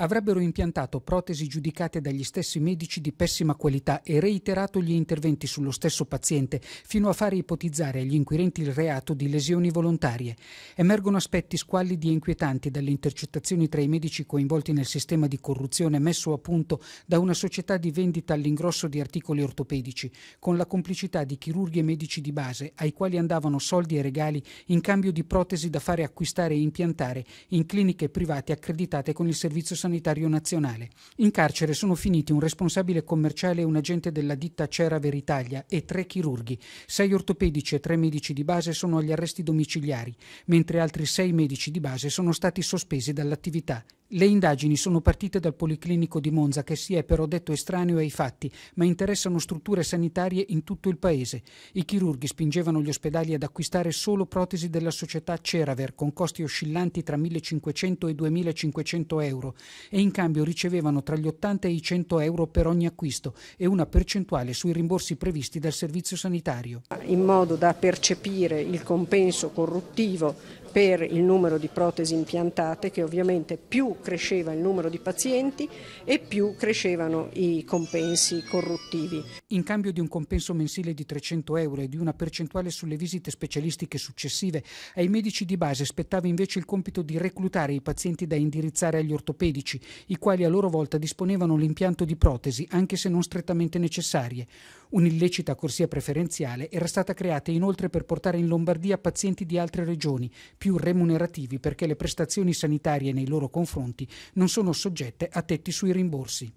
avrebbero impiantato protesi giudicate dagli stessi medici di pessima qualità e reiterato gli interventi sullo stesso paziente fino a fare ipotizzare agli inquirenti il reato di lesioni volontarie. Emergono aspetti squallidi e inquietanti dalle intercettazioni tra i medici coinvolti nel sistema di corruzione messo a punto da una società di vendita all'ingrosso di articoli ortopedici, con la complicità di chirurghi e medici di base ai quali andavano soldi e regali in cambio di protesi da fare acquistare e impiantare in cliniche private accreditate con il servizio sanitario sanitario nazionale. In carcere sono finiti un responsabile commerciale e un agente della ditta Cera Veritalia e tre chirurghi. Sei ortopedici e tre medici di base sono agli arresti domiciliari, mentre altri sei medici di base sono stati sospesi dall'attività. Le indagini sono partite dal Policlinico di Monza che si è però detto estraneo ai fatti, ma interessano strutture sanitarie in tutto il paese. I chirurghi spingevano gli ospedali ad acquistare solo protesi della società Ceraver con costi oscillanti tra 1500 e 2500 euro e in cambio ricevevano tra gli 80 e i 100 euro per ogni acquisto e una percentuale sui rimborsi previsti dal servizio sanitario. In modo da percepire il compenso corruttivo per il numero di protesi impiantate che ovviamente più cresceva il numero di pazienti e più crescevano i compensi corruttivi. In cambio di un compenso mensile di 300 euro e di una percentuale sulle visite specialistiche successive, ai medici di base spettava invece il compito di reclutare i pazienti da indirizzare agli ortopedici, i quali a loro volta disponevano l'impianto di protesi, anche se non strettamente necessarie. Un'illecita corsia preferenziale era stata creata inoltre per portare in Lombardia pazienti di altre regioni, più remunerativi perché le prestazioni sanitarie nei loro confronti non sono soggette a tetti sui rimborsi.